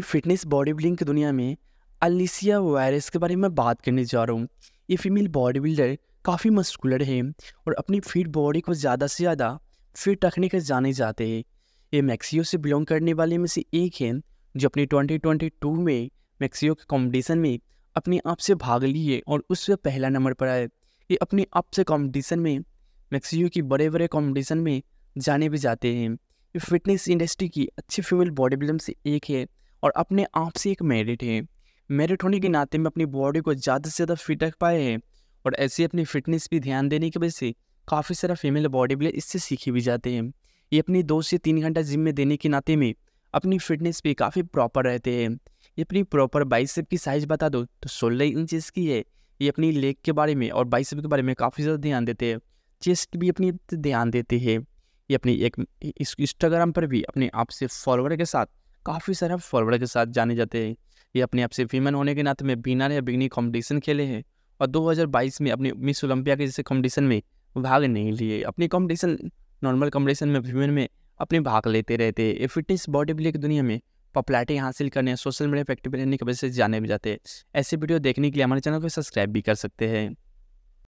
fitness body building की दुनिया में अलिसिया वायरस के बारे में बात करने जा रहा हूँ ये फीमेल बॉडी बिल्डर काफ़ी मस्कुलर है और अपनी फिट बॉडी को ज़्यादा से ज़्यादा फिट रखने के जाने जाते हैं ये मैक्सियो से बिलोंग करने वाले में से एक है जो अपने 2022 में मैक्सियो के कॉम्पिटिशन में अपने आप से भाग लिए और उससे पहला नंबर पर आए ये अपने आप से कॉम्पिटिशन में मैक्सियो की बड़े बड़े कॉम्पिटिशन में जाने भी जाते हैं ये फिटनेस इंडस्ट्री की अच्छी फीमेल बॉडी बिल्डर से एक है और अपने आप से एक मेरिट है मेरिट होने के नाते में अपनी बॉडी को ज़्यादा से ज़्यादा फिट रख पाए हैं और ऐसे अपनी फिटनेस पर ध्यान देने की वजह से काफ़ी सारा फीमेल बॉडी बिल्डर इससे सीखे भी जाते हैं ये अपनी दो से तीन घंटा जिम में देने के नाते में अपनी फिटनेस भी काफ़ी प्रॉपर रहते हैं ये अपनी प्रॉपर बाइसेप की साइज़ बता दो तो सोलह इंचज़ की है ये अपनी लेग के बारे में और बाइसेप के बारे में काफ़ी ज़्यादा ध्यान देते हैं चेस्ट भी अपनी ध्यान देते हैं ये अपनी एक इंस्टाग्राम पर भी अपने आप से फॉलोअर के साथ काफ़ी सारे फॉरवर्ड के साथ जाने जाते हैं ये अपने आप से फीमेन होने के नाते में बिना या बिगनी कॉम्पिटिशन खेले हैं और 2022 में अपने मिस ओलंपिया के जैसे कॉम्पिटिशन में भाग नहीं लिए अपनी कॉम्पिटिशन नॉर्मल कॉम्पिटिशन में वीमेन में अपने भाग लेते रहते हैं फिटनेस बॉडी बिल्डिंग की दुनिया में पॉपुलरिटी हासिल करने सोशल मीडिया पर एक्टिव रहने की वजह से जाने भी जाते हैं ऐसे वीडियो देखने के लिए हमारे चैनल को सब्सक्राइब भी कर सकते हैं